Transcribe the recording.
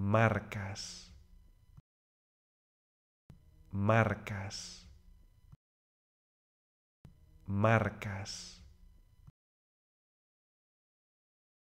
marcas, marcas, marcas.